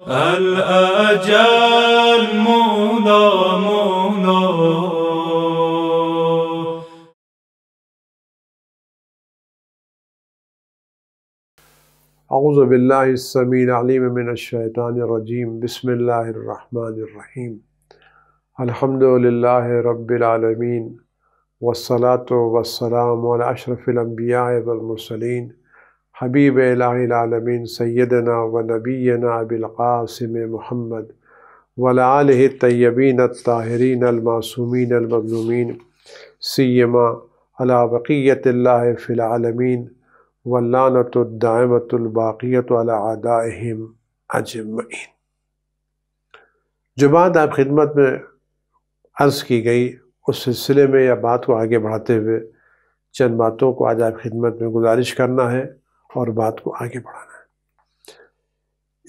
الأجل مولى مولى أعوذ بالله السميع العليم من الشيطان الرجيم بسم الله الرحمن الرحيم الحمد لله رب العالمين والصلاة والسلام على أشرف الأنبياء والمرسلين हबीब लामीन सैदना व नबीना बिलकासम महमद वलाल तयबीन ताहरीन अलमासूमिन अलमजलूमिन सीमा अला फ़िलमीन वल्लानतदामतबाक़ीत अलादाहम अजमैन जो बात आप खिदमत में अर्ज़ की गई उस सिलसिले में या बात को आगे बढ़ाते हुए चंद बातों को आज आप खिदमत में गुजारिश करना है और बात को आगे बढ़ाना है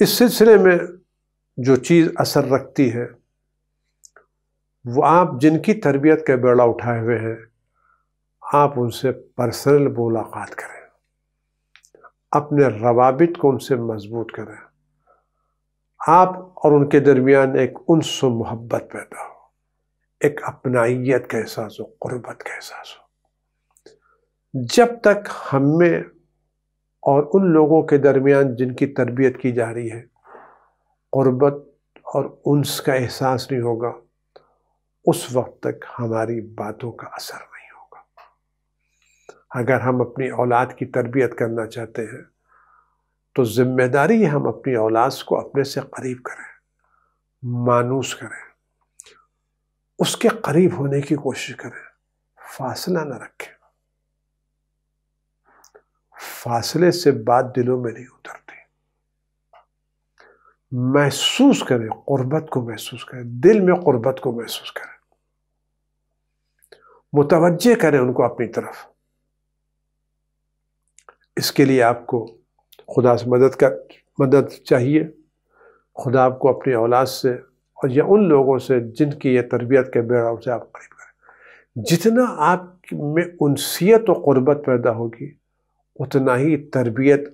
इस सिलसिले में जो चीज़ असर रखती है वो आप जिनकी तरबियत का बेड़ा उठाए हुए हैं आप उनसे पर्सनल मुलाकात करें अपने रवाबित को उनसे मजबूत करें आप और उनके दरमियान एक उनस मोहब्बत पैदा हो एक अपनाइत का एहसास हो गुर्बत का एहसास हो जब तक हमें और उन लोगों के दरमियान जिनकी तरबियत की जा रही है गुरबत और उनस का एहसास नहीं होगा उस वक्त तक हमारी बातों का असर नहीं होगा अगर हम अपनी औलाद की तरबियत करना चाहते हैं तो ज़िम्मेदारी हम अपनी औलाद को अपने से करीब करें मानूस करें उसके करीब होने की कोशिश करें फासला न रखें फासले से बात दिलों में नहीं उतरती महसूस करें करेंबत को महसूस करें दिल में गुर्बत को महसूस करें मुतवजह करें उनको अपनी तरफ इसके लिए आपको खुदा से मदद कर मदद चाहिए खुदा आपको अपनी औलाद से और या उन लोगों से जिनकी ये तरबियत के बेड़ा से आप करीब करें जितना आप में उनसीत और कुर्बत पैदा होगी उतना ही तरबियत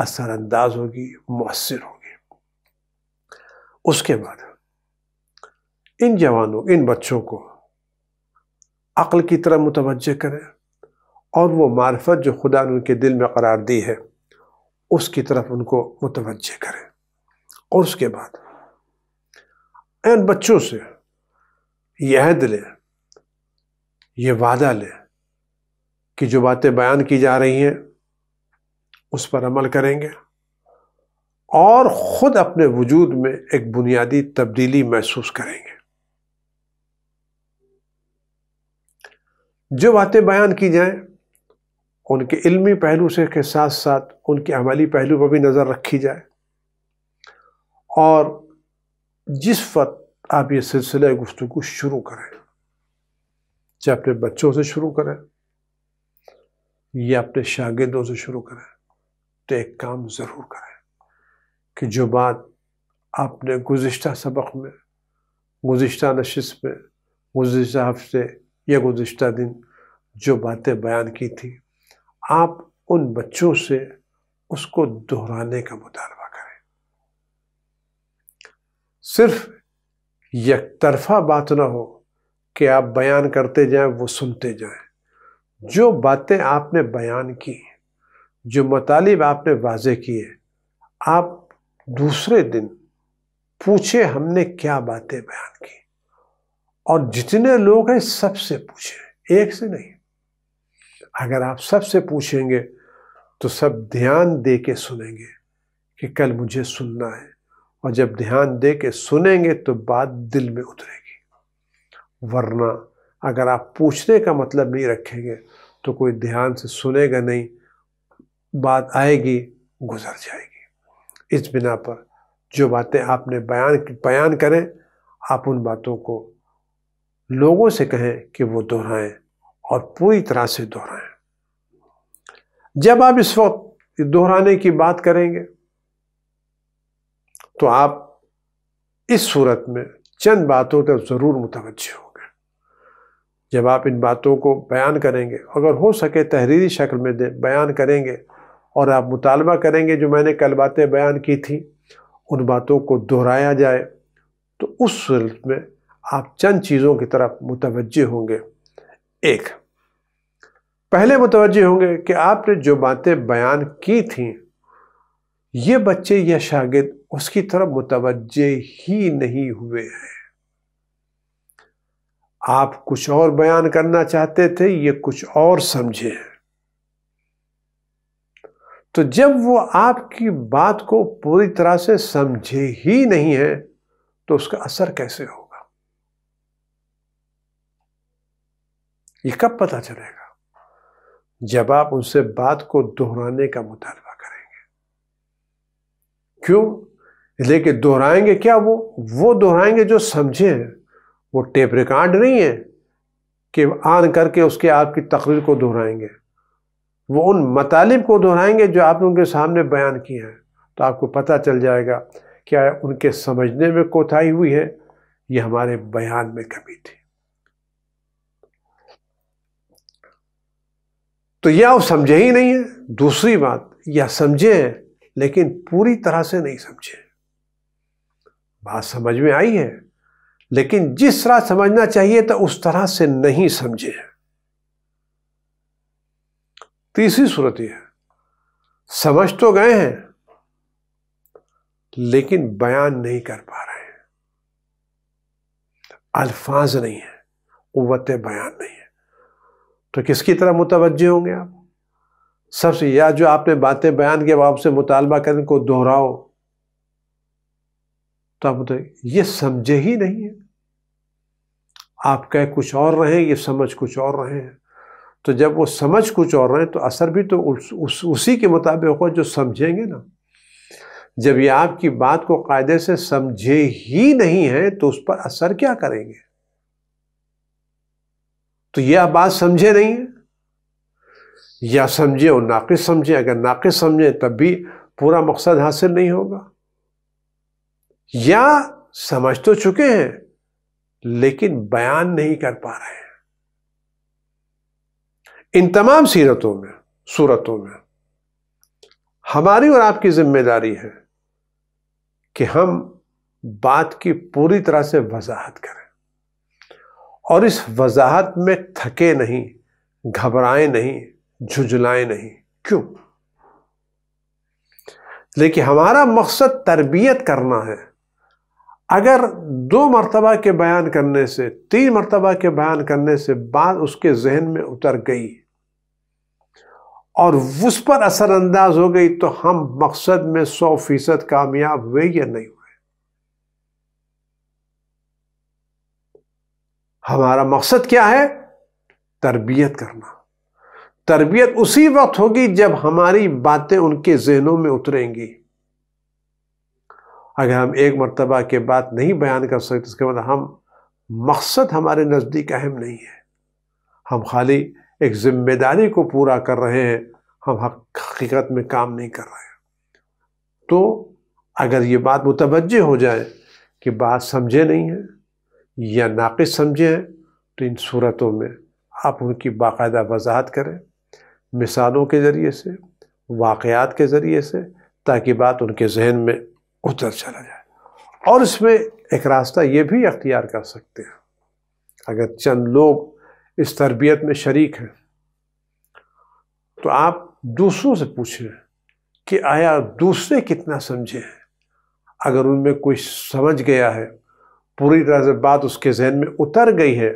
असरअंदाज होगी मौसर होगी उसके बाद इन जवानों इन बच्चों को अक्ल की तरह मुतवज़ करें और वो मार्फत जो खुदा ने उनके दिल में करार दी है उसकी तरफ उनको मुतवज़ करें और उसके बाद इन बच्चों से यह लें ये वादा लें कि जो बातें बयान की जा रही हैं उस पर अमल करेंगे और ख़ुद अपने वजूद में एक बुनियादी तब्दीली महसूस करेंगे जो बातें बयान की जाएं उनके इल्मी पहलू से के साथ साथ उनके अमली पहलू पर भी नज़र रखी जाए और जिस वक्त आप ये सिलसिला गुफ्तु शुरू करें चाहे अपने बच्चों से शुरू करें या अपने शागिदों से शुरू करें तो एक काम ज़रूर करें कि जो बात आपने गुज्त सबक में गुज्त नशस्त में गुज्त हफ्ते या गुज्त दिन जो बातें बयान की थी आप उन बच्चों से उसको दोहराने का मुतालबा करें सिर्फ तरफा बात ना हो कि आप बयान करते जाएं वो सुनते जाएं जो बातें आपने बयान की जो मतलब आपने वाजे किए आप दूसरे दिन पूछे हमने क्या बातें बयान की और जितने लोग हैं सबसे पूछे एक से नहीं अगर आप सबसे पूछेंगे तो सब ध्यान दे के सुनेंगे कि कल मुझे सुनना है और जब ध्यान दे के सुनेंगे तो बात दिल में उतरेगी वरना अगर आप पूछने का मतलब नहीं रखेंगे तो कोई ध्यान से सुनेगा नहीं बात आएगी गुजर जाएगी इस बिना पर जो बातें आपने बयान बयान करें आप उन बातों को लोगों से कहें कि वो दोहराएं और पूरी तरह से दोहराएं जब आप इस वक्त दोहराने की बात करेंगे तो आप इस सूरत में चंद बातों तक ज़रूर मुतवज होंगे जब आप इन बातों को बयान करेंगे अगर हो सके तहरीरी शक्ल में दे बयान करेंगे और आप मुतालबा करेंगे जो मैंने कल बातें बयान की थी उन बातों को दोहराया जाए तो उस सूरत में आप चंद चीज़ों की तरफ मुतवजह होंगे एक पहले मुतवजह होंगे कि आपने जो बातें बयान की थी ये बच्चे या शागिद उसकी तरफ मुतवज ही नहीं हुए हैं आप कुछ और बयान करना चाहते थे ये कुछ और समझे हैं तो जब वो आपकी बात को पूरी तरह से समझे ही नहीं है तो उसका असर कैसे होगा ये कब पता चलेगा जब आप उनसे बात को दोहराने का मुतालबा करेंगे क्यों लेकिन दोहराएंगे क्या वो वो दोहराएंगे जो समझे हैं वो टेप रिकॉर्ड नहीं है कि आन करके उसके आपकी तकरीर को दोहराएंगे वो उन मतालब को दोहराएंगे जो आपने उनके सामने बयान किए हैं तो आपको पता चल जाएगा क्या उनके समझने में कोताही हुई है ये हमारे बयान में कमी थी तो यह आप समझे ही नहीं है दूसरी बात या समझे लेकिन पूरी तरह से नहीं समझे बात समझ में आई है लेकिन जिस तरह समझना चाहिए था तो उस तरह से नहीं समझे तीसरी सूरत यह है समझ तो गए हैं लेकिन बयान नहीं कर पा रहे हैं अल्फाज नहीं है उवत बयान नहीं है तो किसकी तरह मुतवजे होंगे आप सबसे या जो आपने बातें बयान के बाद से मुतालबा करें को दोहराओ तो आप ये समझे ही नहीं है आप कह कुछ और रहे ये समझ कुछ और रहे हैं तो जब वो समझ कुछ और रहे तो असर भी तो उस, उस उसी के मुताबिक होगा जो समझेंगे ना जब ये आपकी बात को कायदे से समझे ही नहीं है तो उस पर असर क्या करेंगे तो ये आप बात समझे नहीं है या समझे और नाक़िस समझे अगर नाक़िस समझे तब भी पूरा मकसद हासिल नहीं होगा या समझ तो चुके हैं लेकिन बयान नहीं कर पा रहे हैं इन तमाम सीरतों में सूरतों में हमारी और आपकी जिम्मेदारी है कि हम बात की पूरी तरह से वजाहत करें और इस वजाहत में थके नहीं घबराएं नहीं झुझलाएं नहीं क्यों लेकिन हमारा मकसद तरबियत करना है अगर दो मरतबा के बयान करने से तीन मरतबा के बयान करने से बात उसके जहन में उतर गई और उस पर असरअंदाज हो गई तो हम मकसद में सौ फीसद कामयाब हुए या नहीं हुए हमारा मकसद क्या है तरबियत करना तरबियत उसी वक्त होगी जब हमारी बातें उनके जहनों में उतरेंगी अगर हम एक मरतबा के बाद नहीं बयान कर सकते इसके बाद मतलब हम मकसद हमारे नज़दीक अहम नहीं है हम खाली एक जिम्मेदारी को पूरा कर रहे हैं हम हकीकत में काम नहीं कर रहे हैं तो अगर ये बात मुतवजह हो जाए कि बात समझे नहीं है या नाक़ समझे हैं तो इन सूरतों में आप उनकी बाकायदा वजाहत करें मिसालों के ज़रिए से वाक़ात के ज़रिए से ताकि बात उनके जहन में उतर चला जाए और इसमें एक रास्ता ये भी अख्तियार कर सकते हैं अगर चंद लोग इस तरबियत में शरीक हैं तो आप दूसरों से पूछें कि आया दूसरे कितना समझे हैं अगर उनमें कोई समझ गया है पूरी तरह से बात उसके जहन में उतर गई है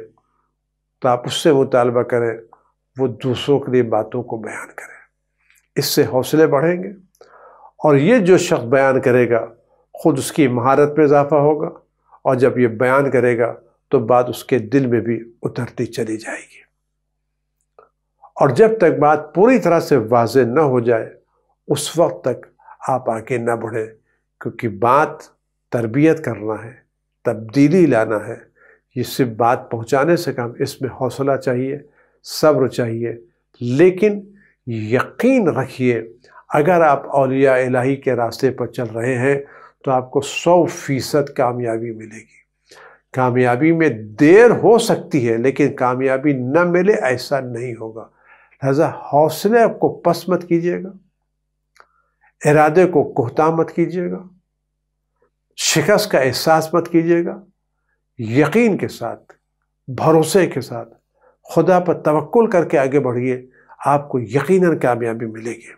तो आप उससे मुतालबा करें वो दूसरों के लिए बातों को बयान करें इससे हौसले बढ़ेंगे और ये जो शख्स बयान करेगा ख़ुद उसकी महारत में इजाफा होगा और जब ये बयान करेगा तो बात उसके दिल में भी उतरती चली जाएगी और जब तक बात पूरी तरह से वाज न हो जाए उस वक्त तक आप आगे ना बढ़ें क्योंकि बात तरबियत करना है तब्दीली लाना है ये सिर्फ बात पहुंचाने से काम इसमें हौसला चाहिए सब्र चाहिए लेकिन यकीन रखिए अगर आप अलिया इलाही के रास्ते पर चल रहे हैं तो आपको सौ फीसद कामयाबी मिलेगी कामयाबी में देर हो सकती है लेकिन कामयाबी न मिले ऐसा नहीं होगा लिहाजा हौसले को पस मत कीजिएगा इरादे को कोहता मत कीजिएगा शिकस्त का एहसास मत कीजिएगा यकीन के साथ भरोसे के साथ खुदा पर तवक्ल करके आगे बढ़िए आपको यकीनन कामयाबी मिलेगी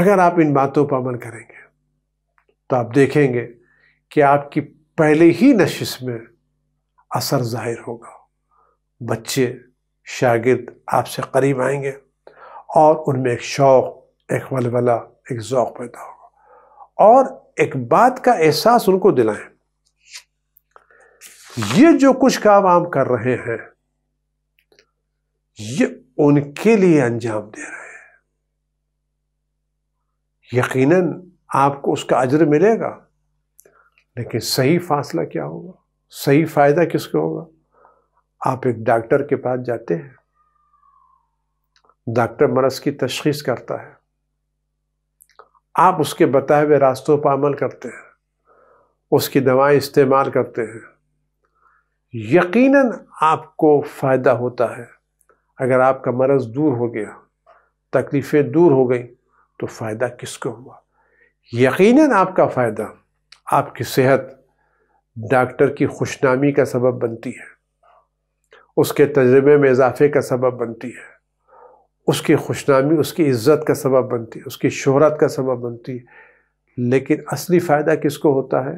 अगर आप इन बातों पर अमल करेंगे तो आप देखेंगे कि आपकी पहले ही नशिश में असर जाहिर होगा बच्चे शागिद आपसे करीब आएंगे और उनमें एक शौक़ एक वलवला एक ओक़ पैदा होगा और एक बात का एहसास उनको दिलाएं ये जो कुछ काम आम कर रहे हैं ये उनके लिए अंजाम दे रहे हैं यकीनन आपको उसका अजर मिलेगा लेकिन सही फासला क्या होगा सही फायदा किसको होगा आप एक डॉक्टर के पास जाते हैं डॉक्टर मरज की तशखीस करता है आप उसके बताए हुए रास्तों पर अमल करते हैं उसकी दवाएं इस्तेमाल करते हैं यकीनन आपको फ़ायदा होता है अगर आपका मरज़ दूर हो गया तकलीफ़ें दूर हो गई तो फ़ायदा किसको हुआ यकीनन आपका फ़ायदा आपकी सेहत डॉक्टर की खुशनामी का सबब बनती है उसके तजर्बे में इजाफे का सबब बनती है उसकी खुशनामी उसकी इज़्ज़त का सबब बनती है उसकी शहरत का सबब बनती है लेकिन असली फ़ायदा किसको होता है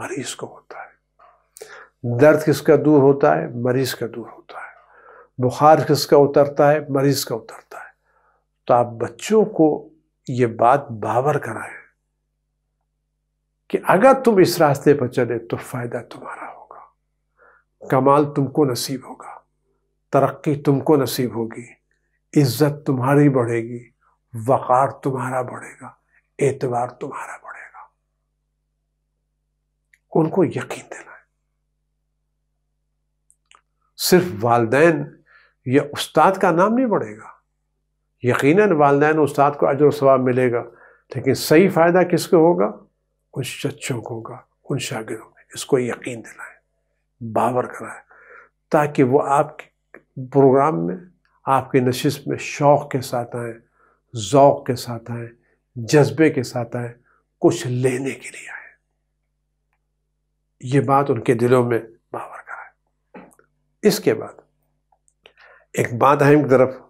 मरीज़ को होता है दर्द किसका दूर होता है मरीज़ का दूर होता है बुखार किसका उतरता है मरीज़ का उतरता है तो आप बच्चों को ये बात बावर कराएं कि अगर तुम इस रास्ते पर चले तो फायदा तुम्हारा होगा कमाल तुमको नसीब होगा तरक्की तुमको नसीब होगी इज्जत तुम्हारी बढ़ेगी वक़ार तुम्हारा बढ़ेगा एतवार तुम्हारा बढ़ेगा उनको यकीन दिलाए सिर्फ वालदेन या उस्ताद का नाम नहीं बढ़ेगा यकीनन वालदेन उस्ताद को अजर सवाब मिलेगा लेकिन सही फ़ायदा किसको होगा उन शिक्षकों का उन शागिदों में इसको यकीन दिलाएं बावर कराएं ताकि वो आपके प्रोग्राम में आपकी नशिश में शौक़ के साथ आए ओक़ के साथ आए जज्बे के साथ आए कुछ लेने के लिए आए ये बात उनके दिलों में बावर कराए इसके बाद एक बात अहम की तरफ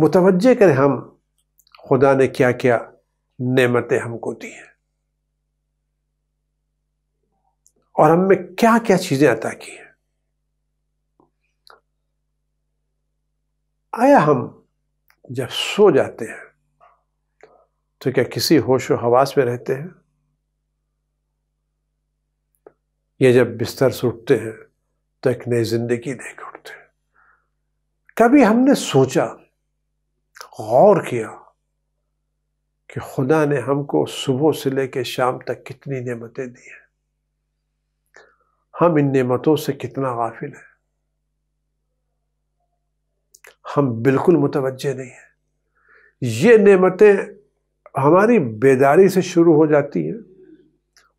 मुतवजह करें हम खुदा ने क्या क्या नेमतें हमको दी हैं और हम में क्या क्या चीजें अता की हैं आया हम जब सो जाते हैं तो क्या किसी होश हवास में रहते हैं या जब बिस्तर से उठते हैं तो एक नई जिंदगी देख उठते हैं कभी हमने सोचा गौर किया कि खुदा ने हमको सुबह से लेकर शाम तक कितनी नेमतें दी हैं हम इन नेमतों से कितना गाफिल हैं हम बिल्कुल मुतवजह नहीं हैं ये नेमतें हमारी बेदारी से शुरू हो जाती हैं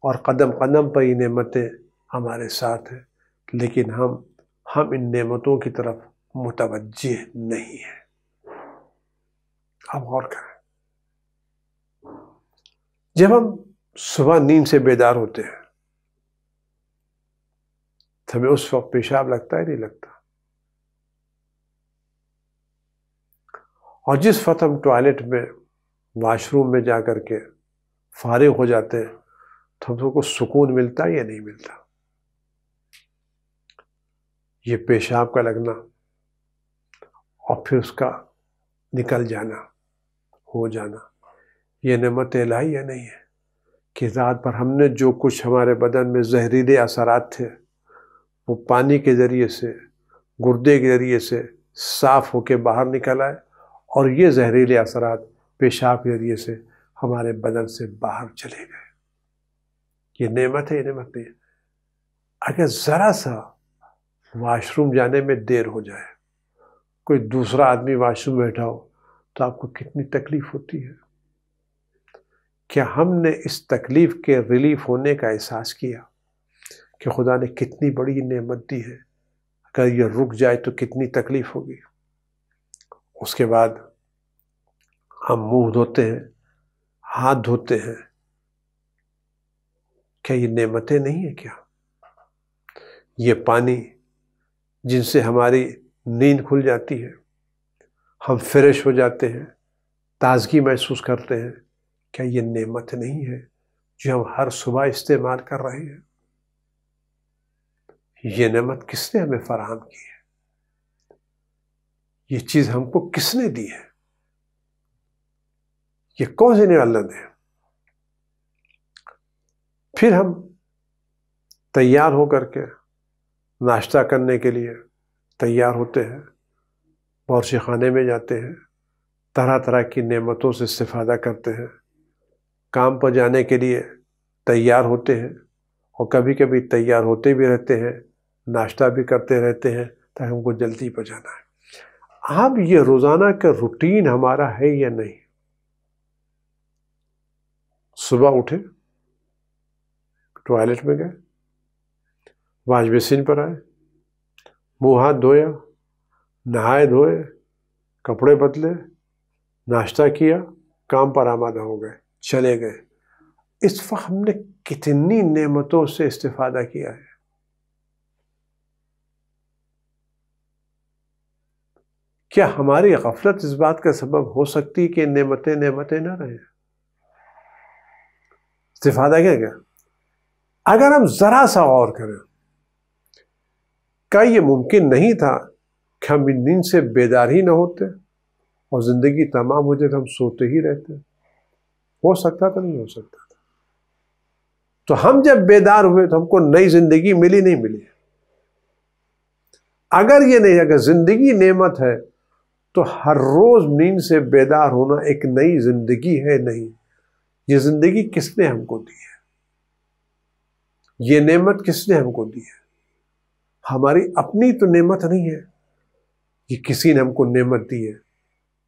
और कदम कदम पर ये नेमतें हमारे साथ हैं लेकिन हम हम इन नेमतों की तरफ मुतवजह नहीं है अब गौर करें जब हम सुबह नींद से बेदार होते हैं हमें उस वक्त पेशाब लगता है नहीं लगता और जिस वक्त हम टॉयलेट में वाशरूम में जा कर के फारिग हो जाते हैं तो हम सबको सुकून मिलता है या नहीं मिलता ये पेशाब का लगना और फिर उसका निकल जाना हो जाना ये नमत लाई या नहीं है कि रात पर हमने जो कुछ हमारे बदन में जहरीले असरात थे वो पानी के ज़रिए से गुर्दे के ज़रिए से साफ़ होकर बाहर निकल आए और ये जहरीले असरात पेशाब के ज़रिए से हमारे बदन से बाहर चले गए ये नेमत है ये नेमत नहीं अगर ज़रा सा वाशरूम जाने में देर हो जाए कोई दूसरा आदमी वाशरूम बैठा हो तो आपको कितनी तकलीफ़ होती है क्या हमने इस तकलीफ़ के रिलीफ होने का एहसास किया कि खुदा ने कितनी बड़ी नेमत दी है अगर ये रुक जाए तो कितनी तकलीफ़ होगी उसके बाद हम मुंह धोते हैं हाथ धोते हैं क्या ये नेमतें नहीं है क्या ये पानी जिनसे हमारी नींद खुल जाती है हम फ्रेश हो जाते हैं ताजगी महसूस करते हैं क्या ये नेमत नहीं है जो हम हर सुबह इस्तेमाल कर रहे हैं ये नमत किसने हमें फराहम की है ये चीज़ हमको किसने दी है ये कौन से अल्लाह है फिर हम तैयार होकर के नाश्ता करने के लिए तैयार होते हैं बावर्ची खाने में जाते हैं तरह तरह की नेमतों से इस्तेफादा करते हैं काम पर जाने के लिए तैयार होते हैं और कभी कभी तैयार होते भी रहते हैं नाश्ता भी करते रहते हैं ताकि हमको जल्दी पहुँचाना है अब ये रोज़ाना का रूटीन हमारा है या नहीं सुबह उठे टॉयलेट में गए वॉश बेसिन पर आए मुंह हाथ धोया नहाए धोए कपड़े बदले नाश्ता किया काम पर आमादा हो गए चले गए इस वक्त हमने कितनी नेमतों से इस्तेफादा किया है क्या हमारी गफलत इस बात का सबब हो सकती कि नेमतें नेमतें ना रहे इस्तेफादा क्या क्या अगर हम ज़रा सा गौर करें क्या ये मुमकिन नहीं था कि हम इन नींद से बेदार ही ना होते और ज़िंदगी तमाम हो जाए तो हम सोते ही रहते हो सकता था नहीं हो सकता था तो हम जब बेदार हुए तो हमको नई ज़िंदगी मिली नहीं मिली अगर ये नहीं अगर ज़िंदगी नेमत है तो हर रोज़ नींद से बेदार होना एक नई जिंदगी है नहीं ये जिंदगी किसने हमको दी है ये नेमत किसने हमको दी है हमारी अपनी तो नेमत नहीं है ये किसी ने हमको नेमत दी है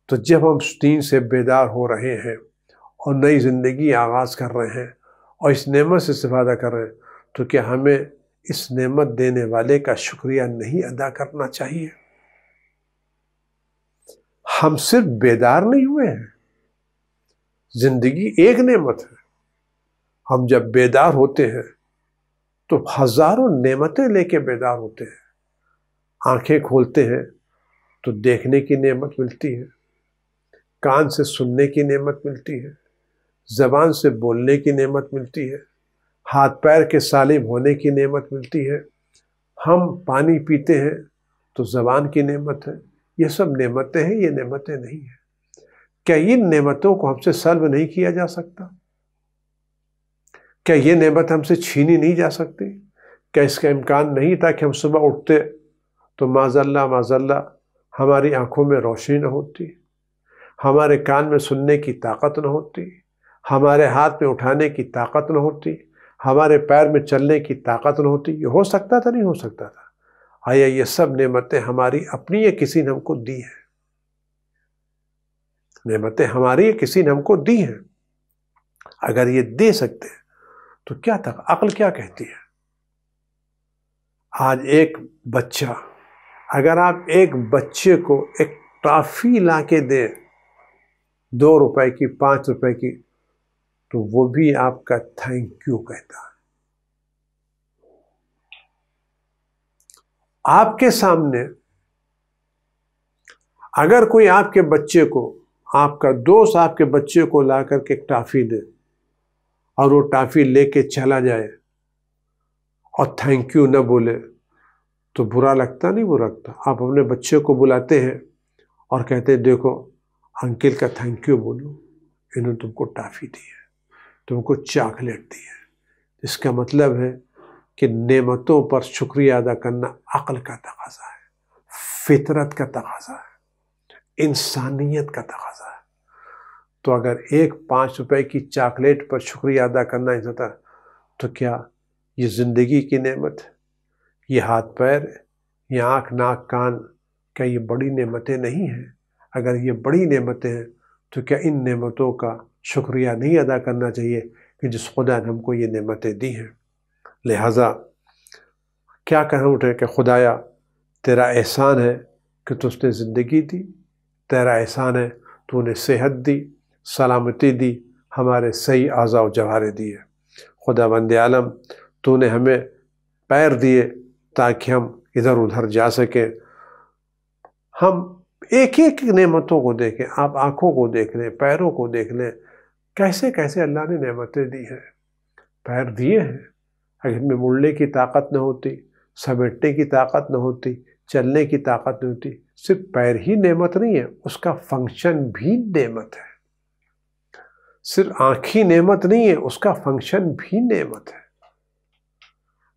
तो जब हम नींद से बेदार हो रहे हैं और नई ज़िंदगी आगाज़ कर रहे हैं और इस नेमत से इस्तेफादा कर रहे हैं तो क्या हमें इस नेमत देने वाले का शुक्रिया नहीं अदा करना चाहिए हम सिर्फ बेदार नहीं हुए हैं जिंदगी एक नेमत है हम जब बेदार होते हैं तो हजारों नेमतें लेके बेदार होते हैं आंखें खोलते हैं तो देखने की नेमत मिलती है कान से सुनने की नेमत मिलती है ज़बान से बोलने की नेमत मिलती है हाथ पैर के सालिम होने की नेमत मिलती है हम पानी पीते हैं तो ज़बान की नेमत है ये सब नेमतें हैं ये नेमतें नहीं हैं क्या इन नेमतों को हमसे सर्व नहीं किया जा सकता क्या ये नेमत हमसे छीनी नहीं जा सकती क्या इसका इम्कान नहीं था कि हम सुबह उठते तो माजल्ला माजल्ला हमारी आंखों में रोशनी न होती हमारे कान में सुनने की ताकत न होती हमारे हाथ में उठाने की ताकत न होती हमारे पैर में चलने की ताकत न होती ये हो सकता था नहीं हो सकता था आया ये सब नेमतें हमारी अपनी या किसी ने हमको दी है नेमतें हमारी या किसी ने हमको दी हैं अगर ये दे सकते हैं तो क्या तक अकल क्या कहती है आज एक बच्चा अगर आप एक बच्चे को एक ट्रॉफी ला के दें दो रुपए की पाँच रुपए की तो वो भी आपका थैंक यू कहता है आपके सामने अगर कोई आपके बच्चे को आपका दोस्त आपके बच्चे को ला करके एक टाफी दे और वो टाफी लेके चला जाए और थैंक यू न बोले तो बुरा लगता नहीं बुरा लगता आप अपने बच्चे को बुलाते हैं और कहते हैं देखो अंकिल का थैंक यू बोलो इन्होंने तुमको टाफी दी है तुमको चॉकलेट दी है इसका मतलब है कि नेमतों पर शुक्रिया अदा करना अकल का तकाजा है फितरत का तकाजा है इंसानियत का तकाजा है तो अगर एक पाँच रुपए की चॉकलेट पर शुक्रिया अदा करना ही होता तो, तो क्या ये ज़िंदगी की नेमत है ये हाथ पैर ये आँख नाक कान क्या ये बड़ी नेमतें नहीं हैं अगर ये बड़ी नेमतें हैं तो क्या इन नेमतों का शुक्रिया नहीं अदा करना चाहिए कि जिस खुदा ने हमको ये नेमतें दी हैं लिहाजा क्या कह उठे कि खुदाया तेरा एहसान है कि तुझने ज़िंदगी दी तेरा एहसान है तूने सेहत दी सलामती दी हमारे सही आज़ा जवारे दिए खुदा बंद आलम तूने हमें पैर दिए ताकि हम इधर उधर जा सकें हम एक एक नेमतों को देखें आप आँखों को देख लें पैरों को देख लें कैसे कैसे अल्लाह ने नेमतें दी हैं पैर दिए हैं अगर इनमें मुड़ने की ताकत न होती समेटने की ताकत न होती चलने की ताकत नहीं होती सिर्फ पैर ही नेमत नहीं है उसका फंक्शन भी नेमत है सिर्फ आँख ही नेमत नहीं है उसका फंक्शन भी नेमत है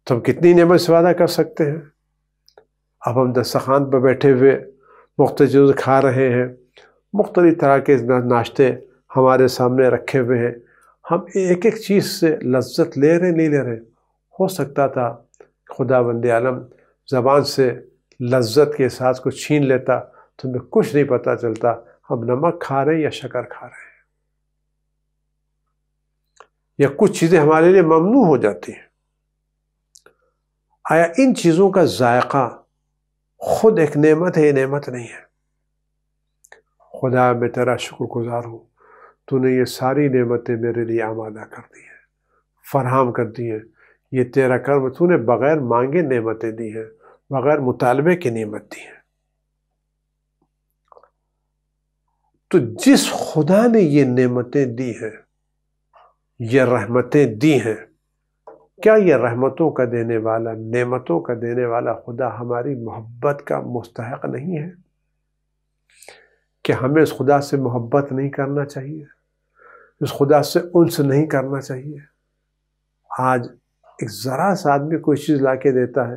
तो हम कितनी नेमत से वादा कर सकते हैं अब हम दस्तखान पर बैठे हुए मुख्त खा रहे हैं मुख्तलि तरह के नाश्ते हमारे सामने रखे हुए हैं हम एक एक चीज़ से लज्जत ले रहे नहीं ले रहे हो सकता था खुदा बंद आलम ज़बान से लज्जत के साथ को छीन लेता तो हमें कुछ नहीं पता चलता हम नमक खा रहे हैं या शक्कर खा रहे हैं या कुछ चीज़ें हमारे लिए ममनू हो जाती हैं आया इन चीज़ों का जायका खुद एक नेमत है ये नेमत नहीं है खुदा मैं तेरा शुक्रगुजार हूँ तूने ये सारी नेमतें मेरे लिए आमादा कर दी हैं फरहम कर दी हैं ये तेरा कर्म तूने बगैर मांगे नेमतें दी हैं बगैर मुतालबे की नेमत दी है तो जिस खुदा ने ये नेमतें दी हैं ये रहमतें दी हैं क्या ये रहमतों का देने वाला नेमतों का देने वाला खुदा हमारी मोहब्बत का मुस्तहक नहीं है कि हमें इस खुदा से मोहब्बत नहीं करना चाहिए इस खुदा से उनसे नहीं करना चाहिए आज જરા સાદમે કોઈ ચીઝ લાકે દેતા હે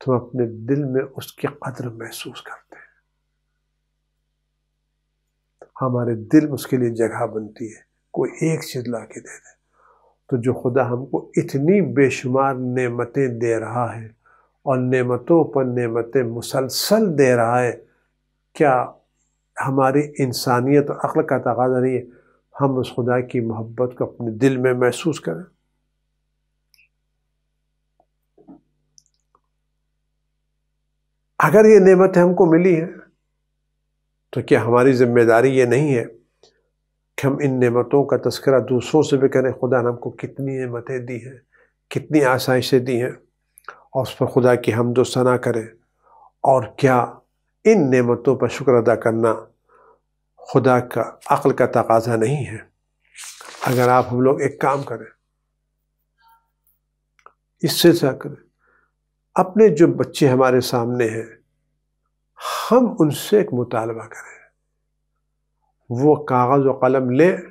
તો અપને દિલ મે ઉસકી કદર મહેસૂસ કરતે હે હમારે દિલ ઉસકે લિયે જગહ બનતી હે કોઈ એક ચીઝ લાકે દે દે તો જો ખુદા હમકો ઇતની બેશુમાર નેમતે દે રહા હે ઓર નેમતો પર નેમતે મુસلسل દે રહા હે ક્યા હમારી ઇન્સાનિયત અકલ કા તાગા દરી હમ ઉસ ખુદા કી mohabbat કો અપને દિલ મે મહેસૂસ કરે अगर ये नेमतें हमको मिली हैं तो क्या हमारी जिम्मेदारी ये नहीं है कि हम इन नेमतों का तस्करा दूसरों से भी करें खुदा ने हमको कितनी नेमतें दी हैं कितनी आसाइशें दी हैं और उस पर खुदा की हम दोस्ना करें और क्या इन नेमतों पर शुक्र अदा करना खुदा का अक्ल का तकाजा नहीं है अगर आप हम लोग एक काम करें इससे सा करें अपने जो बच्चे हमारे सामने हैं हम उनसे एक मुतालबा करें वो कागज़ व कलम लें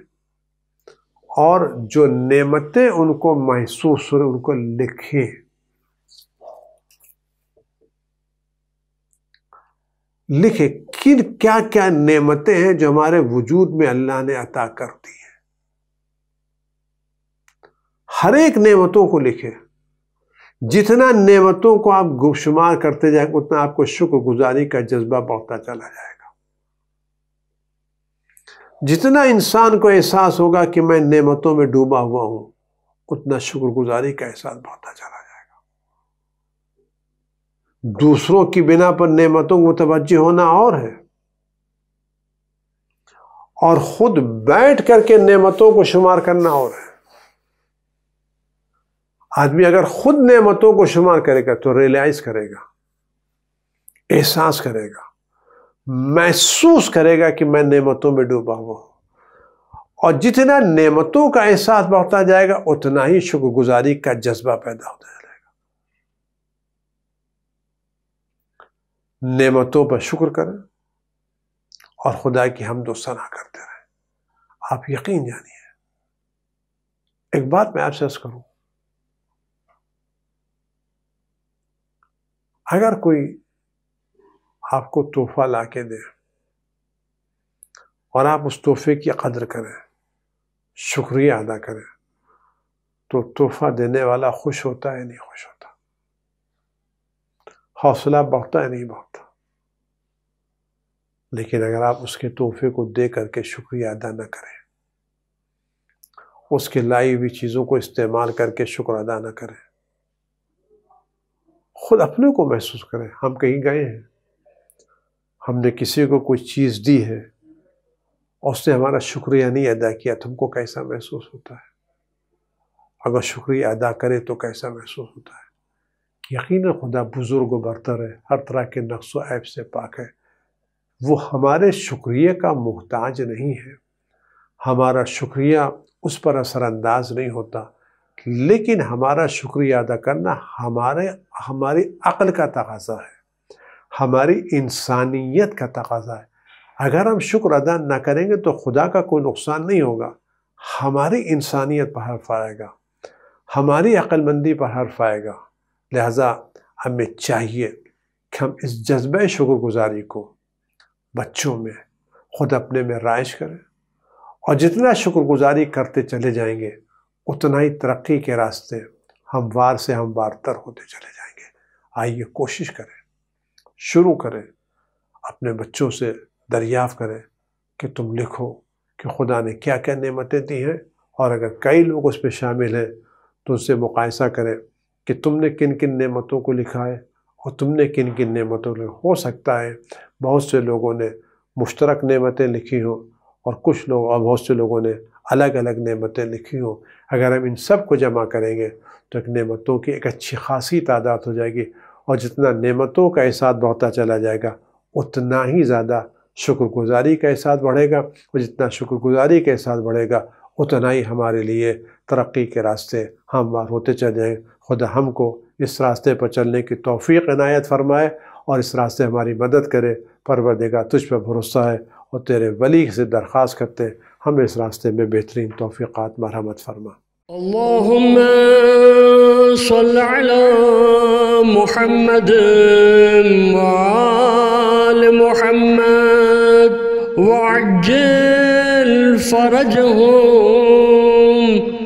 और जो नेमतें उनको महसूस हो उनको लिखें लिखे किन क्या क्या नेमतें हैं जो हमारे वजूद में अल्लाह ने अता कर दी है हर एक नेमतों को लिखें जितना नेमतों को आप गुपशुमार करते जाएंगे उतना आपको शुक्रगुजारी का जज्बा बढ़ता चला जाएगा जितना इंसान को एहसास होगा कि मैं नेमतों में डूबा हुआ हूं उतना शुक्रगुजारी का एहसास बढ़ता चला जाएगा दूसरों की बिना पर नेमतों को तवज्जो होना और है और खुद बैठ करके नेमतों को शुमार करना और है आदमी अगर खुद नेमतों को शुमार करेगा तो रियलाइज करेगा एहसास करेगा महसूस करेगा कि मैं नेमतों में डूबा हुआ हूं और जितना नेमतों का एहसास बढ़ता जाएगा उतना ही शुक्रगुजारी का जज्बा पैदा होता जाएगा नेमतों पर शुक्र करें और खुदा की हम दो तो सना करते रहे आप यकीन जानिए एक बात मैं आपसे करूं अगर कोई आपको तोहफा ला के दे और आप उस तोहफे की कदर करें शुक्रिया अदा करें तो तोहफा देने वाला खुश होता है नहीं खुश होता हौसला बढ़ता है नहीं बढ़ता लेकिन अगर आप उसके तोहफे को दे करके शुक्रिया अदा ना करें उसके लाई हुई चीज़ों को इस्तेमाल करके शुक्र अदा ना करें खुद अपने को महसूस करें हम कहीं गए हैं हमने किसी को कोई चीज़ दी है और उसने हमारा शुक्रिया नहीं अदा किया तुमको तो कैसा महसूस होता है अगर शुक्रिया अदा करे तो कैसा महसूस होता है यकीन खुदा बुज़ुर्ग बरतर है हर तरह के नक्शो ऐप से पाक है वो हमारे शुक्रिया का मोहताज नहीं है हमारा शुक्रिया उस पर असरानंदाज नहीं होता लेकिन हमारा शुक्रिया अदा करना हमारे हमारी अकल का तकाजा है हमारी इंसानियत का तकाजा है अगर हम शुक्र अदा ना करेंगे तो खुदा का कोई नुकसान नहीं होगा हमारी इंसानियत पर हर्फ आएगा हमारी अक्लमंदी पर हर्फ आएगा लिहाजा हमें चाहिए कि हम इस जज्ब शुक्रगुजारी को बच्चों में ख़ुद अपने में राइश करें और जितना शुक्रगुजारी करते चले जाएंगे उतना ही तरक्की के रास्ते हम वार से हम वार तर होते चले जाएंगे आइए कोशिश करें शुरू करें अपने बच्चों से दरियाफ़ करें कि तुम लिखो कि खुदा ने क्या क्या नेमतें दी हैं और अगर कई लोग उस पर शामिल हैं तो उससे मुकायसा करें कि तुमने किन किन नेमतों को लिखा है और तुमने किन किन नेमतों को हो सकता है बहुत से लोगों ने मुश्तरक नेमतें लिखी हों और कुछ लोग और बहुत से लोगों ने अलग अलग नमतें लिखी हों अगर हम इन सब को जमा करेंगे तो एक नमतों की एक अच्छी खासी तादाद हो जाएगी और जितना नमतों का एहसास बढ़ता चला जाएगा उतना ही ज़्यादा शुक्रगुजारी का एहसास बढ़ेगा और जितना शुक्रगुजारी का एहसास बढ़ेगा उतना ही हमारे लिए तरक्की के रास्ते हमवार होते चले जाएँ खुदा हमको इस रास्ते पर चलने की तोफ़ी इनायत फरमाए और इस रास्ते हमारी मदद करे परवरदेगा तुझ पर भरोसा है और तेरे वली से दरख्वास्त करते ہمیں اس راستے میں بہترین توفیقات مرحمت فرما اللهم صل على محمد وعال محمد وعجل فرجهم